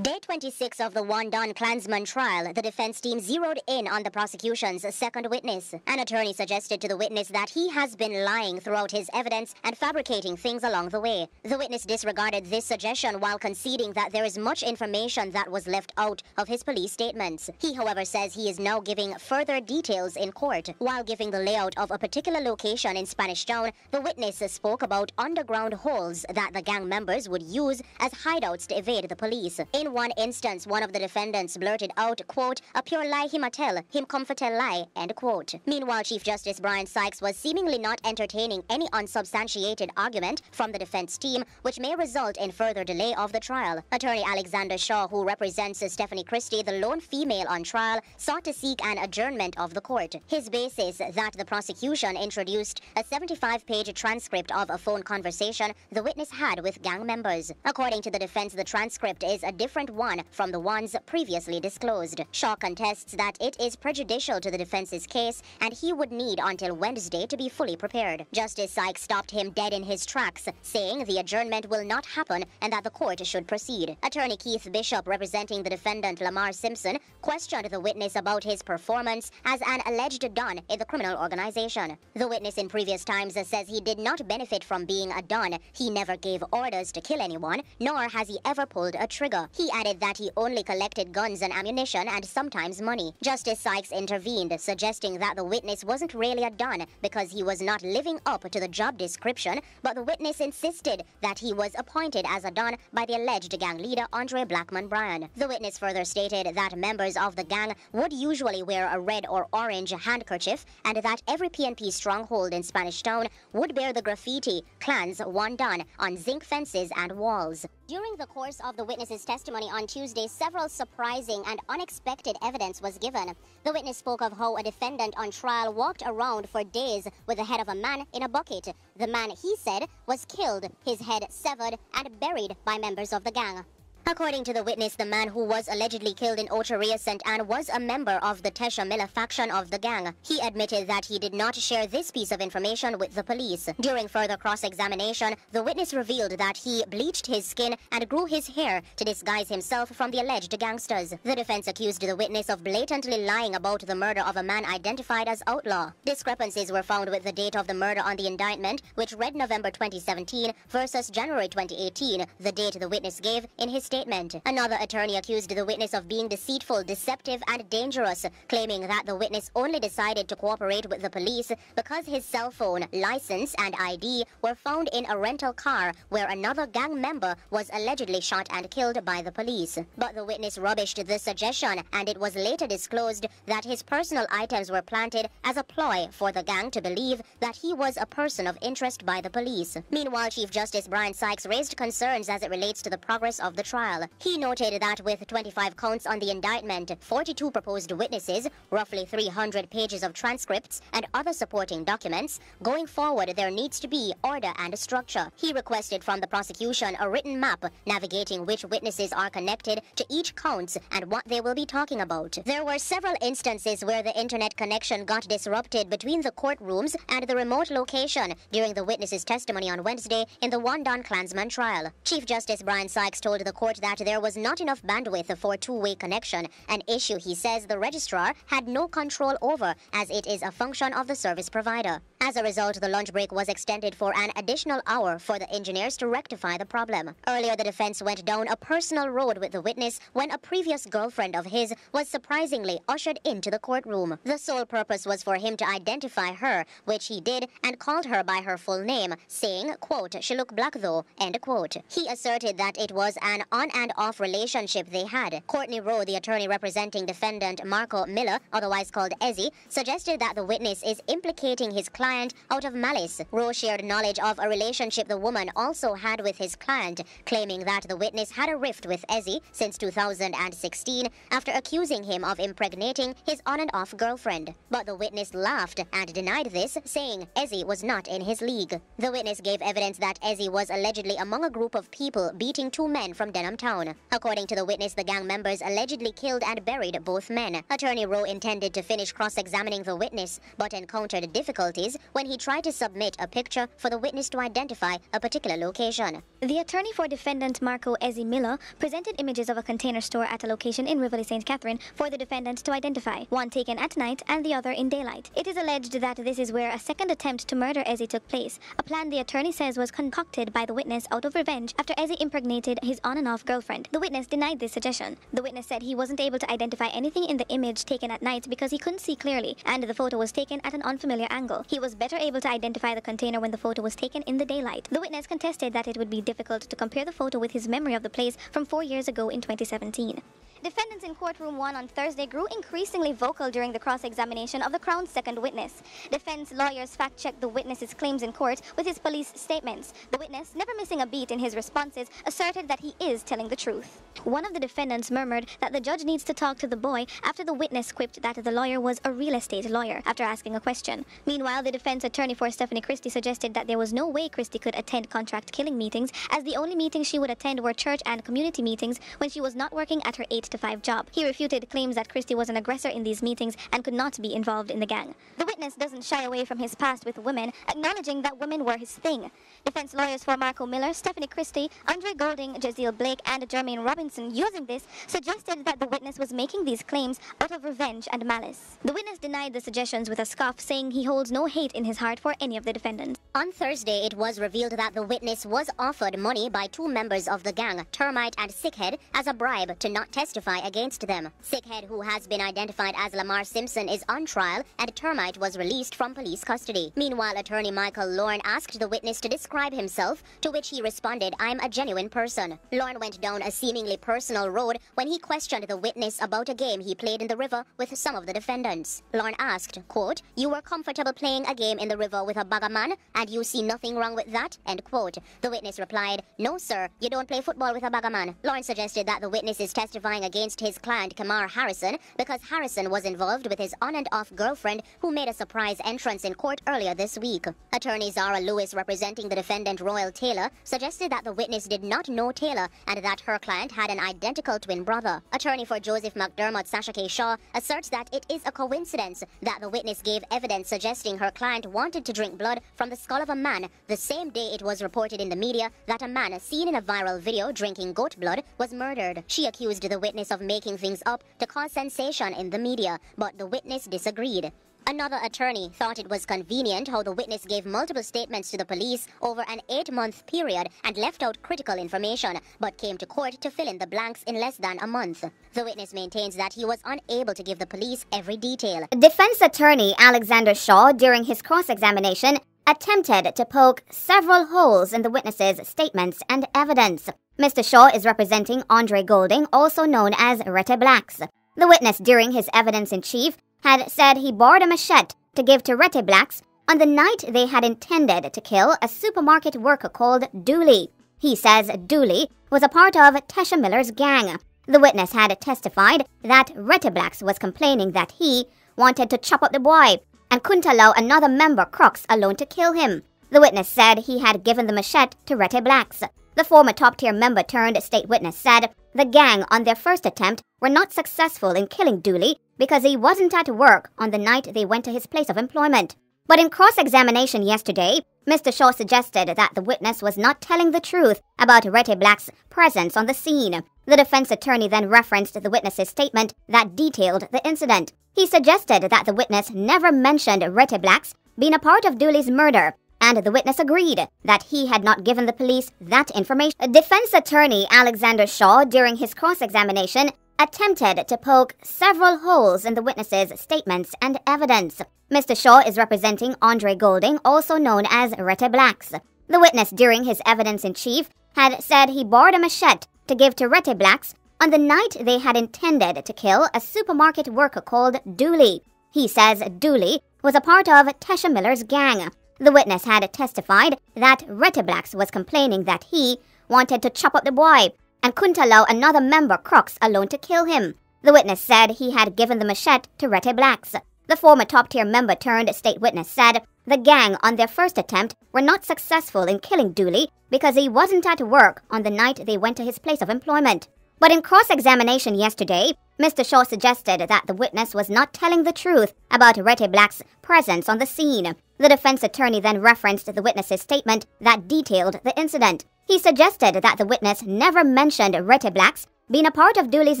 Day 26 of the Don Klansman trial, the defense team zeroed in on the prosecution's second witness. An attorney suggested to the witness that he has been lying throughout his evidence and fabricating things along the way. The witness disregarded this suggestion while conceding that there is much information that was left out of his police statements. He, however, says he is now giving further details in court. While giving the layout of a particular location in Spanish Town, the witness spoke about underground holes that the gang members would use as hideouts to evade the police. In one instance, one of the defendants blurted out, quote, a pure lie him a tell, him a lie, end quote. Meanwhile, Chief Justice Brian Sykes was seemingly not entertaining any unsubstantiated argument from the defense team, which may result in further delay of the trial. Attorney Alexander Shaw, who represents Stephanie Christie, the lone female on trial, sought to seek an adjournment of the court. His basis that the prosecution introduced a 75-page transcript of a phone conversation the witness had with gang members. According to the defense, the transcript is a different different one from the ones previously disclosed. Shaw contests that it is prejudicial to the defense's case and he would need until Wednesday to be fully prepared. Justice Sykes stopped him dead in his tracks, saying the adjournment will not happen and that the court should proceed. Attorney Keith Bishop, representing the defendant Lamar Simpson, questioned the witness about his performance as an alleged don in the criminal organization. The witness in previous times says he did not benefit from being a don. He never gave orders to kill anyone, nor has he ever pulled a trigger. He he added that he only collected guns and ammunition and sometimes money. Justice Sykes intervened, suggesting that the witness wasn't really a don because he was not living up to the job description, but the witness insisted that he was appointed as a don by the alleged gang leader Andre Blackman Bryan. The witness further stated that members of the gang would usually wear a red or orange handkerchief and that every PNP stronghold in Spanish Town would bear the graffiti, clans, one don, on zinc fences and walls. During the course of the witness's testimony on Tuesday, several surprising and unexpected evidence was given. The witness spoke of how a defendant on trial walked around for days with the head of a man in a bucket. The man, he said, was killed, his head severed, and buried by members of the gang. According to the witness, the man who was allegedly killed in Oteria St. Anne was a member of the Tesha Miller faction of the gang. He admitted that he did not share this piece of information with the police. During further cross-examination, the witness revealed that he bleached his skin and grew his hair to disguise himself from the alleged gangsters. The defense accused the witness of blatantly lying about the murder of a man identified as outlaw. Discrepancies were found with the date of the murder on the indictment, which read November 2017 versus January 2018, the date the witness gave in his statement statement. Another attorney accused the witness of being deceitful, deceptive, and dangerous, claiming that the witness only decided to cooperate with the police because his cell phone, license, and ID were found in a rental car where another gang member was allegedly shot and killed by the police. But the witness rubbished the suggestion, and it was later disclosed that his personal items were planted as a ploy for the gang to believe that he was a person of interest by the police. Meanwhile, Chief Justice Brian Sykes raised concerns as it relates to the progress of the trial trial. He noted that with 25 counts on the indictment, 42 proposed witnesses, roughly 300 pages of transcripts, and other supporting documents, going forward there needs to be order and structure. He requested from the prosecution a written map navigating which witnesses are connected to each counts and what they will be talking about. There were several instances where the internet connection got disrupted between the courtrooms and the remote location during the witnesses' testimony on Wednesday in the Wandon Klansman trial. Chief Justice Brian Sykes told the court report that there was not enough bandwidth for two-way connection, an issue he says the registrar had no control over as it is a function of the service provider. As a result, the lunch break was extended for an additional hour for the engineers to rectify the problem. Earlier, the defense went down a personal road with the witness when a previous girlfriend of his was surprisingly ushered into the courtroom. The sole purpose was for him to identify her, which he did, and called her by her full name, saying, quote, she looked black though, end quote. He asserted that it was an on and off relationship they had. Courtney Rowe, the attorney representing defendant Marco Miller, otherwise called Ezzy, suggested that the witness is implicating his client client out of malice. Roe shared knowledge of a relationship the woman also had with his client, claiming that the witness had a rift with Ezzy since 2016 after accusing him of impregnating his on and off girlfriend. But the witness laughed and denied this, saying Ezzy was not in his league. The witness gave evidence that Ezzy was allegedly among a group of people beating two men from Denham Town. According to the witness, the gang members allegedly killed and buried both men. Attorney Rowe intended to finish cross-examining the witness, but encountered difficulties when he tried to submit a picture for the witness to identify a particular location. The attorney for defendant Marco Ezzi Miller presented images of a container store at a location in Rivoli St. Catherine for the defendant to identify, one taken at night and the other in daylight. It is alleged that this is where a second attempt to murder Ezzi took place, a plan the attorney says was concocted by the witness out of revenge after Ezzi impregnated his on and off girlfriend. The witness denied this suggestion. The witness said he wasn't able to identify anything in the image taken at night because he couldn't see clearly, and the photo was taken at an unfamiliar angle. He was better able to identify the container when the photo was taken in the daylight. The witness contested that it would be difficult to compare the photo with his memory of the place from four years ago in 2017. Defendants in courtroom 1 on Thursday grew increasingly vocal during the cross-examination of the Crown's second witness. Defense lawyers fact-checked the witness's claims in court with his police statements. The witness, never missing a beat in his responses, asserted that he is telling the truth. One of the defendants murmured that the judge needs to talk to the boy after the witness quipped that the lawyer was a real estate lawyer after asking a question. Meanwhile, the defense attorney for Stephanie Christie suggested that there was no way Christie could attend contract killing meetings as the only meetings she would attend were church and community meetings when she was not working at her 8 to 5 job. He refuted claims that Christie was an aggressor in these meetings and could not be involved in the gang. The witness doesn't shy away from his past with women, acknowledging that women were his thing. Defense lawyers for Marco Miller, Stephanie Christie, Andre Golding, Jazeel Blake, and Jermaine Robinson, using this, suggested that the witness was making these claims out of revenge and malice. The witness denied the suggestions with a scoff, saying he holds no hate in his heart for any of the defendants. On Thursday, it was revealed that the witness was offered money by two members of the gang, Termite and Sickhead, as a bribe to not testify testify against them. Sickhead, who has been identified as Lamar Simpson, is on trial and Termite was released from police custody. Meanwhile, attorney Michael Lorne asked the witness to describe himself, to which he responded, I'm a genuine person. Lorne went down a seemingly personal road when he questioned the witness about a game he played in the river with some of the defendants. Lorne asked, quote, You were comfortable playing a game in the river with a bagaman and you see nothing wrong with that? End quote. The witness replied, No, sir, you don't play football with a bagaman. Lorne suggested that the witness is testifying against his client Kamar Harrison because Harrison was involved with his on and off girlfriend who made a surprise entrance in court earlier this week. Attorney Zara Lewis, representing the defendant Royal Taylor, suggested that the witness did not know Taylor and that her client had an identical twin brother. Attorney for Joseph McDermott, Sasha K. Shaw, asserts that it is a coincidence that the witness gave evidence suggesting her client wanted to drink blood from the skull of a man the same day it was reported in the media that a man seen in a viral video drinking goat blood was murdered. She accused the witness witness of making things up to cause sensation in the media, but the witness disagreed. Another attorney thought it was convenient how the witness gave multiple statements to the police over an eight month period and left out critical information, but came to court to fill in the blanks in less than a month. The witness maintains that he was unable to give the police every detail. Defense attorney Alexander Shaw, during his cross examination, attempted to poke several holes in the witness's statements and evidence. Mr. Shaw is representing Andre Golding, also known as Rete Blacks. The witness during his evidence in chief had said he borrowed a machete to give to Rete Blacks on the night they had intended to kill a supermarket worker called Dooley. He says Dooley was a part of Tesha Miller's gang. The witness had testified that Blacks was complaining that he wanted to chop up the boy and couldn't allow another member, Crooks, alone to kill him. The witness said he had given the machete to Blacks. The former top tier member turned state witness said the gang, on their first attempt, were not successful in killing Dooley because he wasn't at work on the night they went to his place of employment. But in cross examination yesterday, Mr. Shaw suggested that the witness was not telling the truth about Retty Black's presence on the scene. The defense attorney then referenced the witness's statement that detailed the incident. He suggested that the witness never mentioned Retty Black's being a part of Dooley's murder and the witness agreed that he had not given the police that information. Defense attorney Alexander Shaw, during his cross examination, attempted to poke several holes in the witness's statements and evidence. Mr. Shaw is representing Andre Golding, also known as Rete Blacks. The witness, during his evidence in chief, had said he borrowed a machete to give to Rete Blacks on the night they had intended to kill a supermarket worker called Dooley. He says Dooley was a part of Tesha Miller's gang. The witness had testified that Retteblax was complaining that he wanted to chop up the boy and couldn't allow another member, Crux, alone to kill him. The witness said he had given the machete to Retteblax. The former top-tier member turned state witness said the gang on their first attempt were not successful in killing Dooley because he wasn't at work on the night they went to his place of employment. But in cross-examination yesterday, Mr. Shaw suggested that the witness was not telling the truth about Rete Black's presence on the scene. The defense attorney then referenced the witness's statement that detailed the incident. He suggested that the witness never mentioned Black's being a part of Dooley's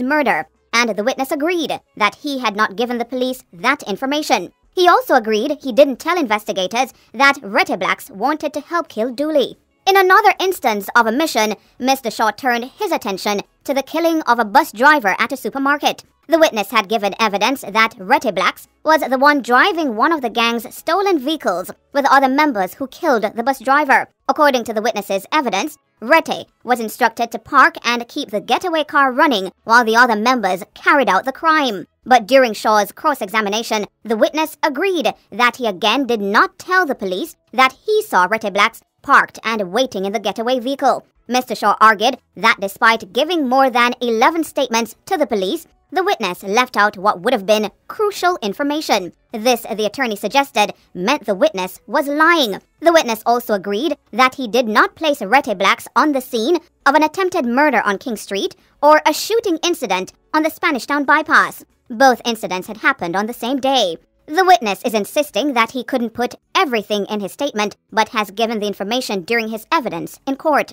murder, and the witness agreed that he had not given the police that information. He also agreed he didn't tell investigators that Black's wanted to help kill Dooley. In another instance of omission, Mr. Shaw turned his attention to the killing of a bus driver at a supermarket. The witness had given evidence that Rete Blacks was the one driving one of the gang's stolen vehicles with other members who killed the bus driver. According to the witness's evidence, Rete was instructed to park and keep the getaway car running while the other members carried out the crime. But during Shaw's cross examination, the witness agreed that he again did not tell the police that he saw Rete Blacks parked and waiting in the getaway vehicle. Mr. Shaw argued that despite giving more than 11 statements to the police, the witness left out what would have been crucial information. This, the attorney suggested, meant the witness was lying. The witness also agreed that he did not place Rete Blacks on the scene of an attempted murder on King Street or a shooting incident on the Spanish Town bypass. Both incidents had happened on the same day. The witness is insisting that he couldn't put everything in his statement, but has given the information during his evidence in court.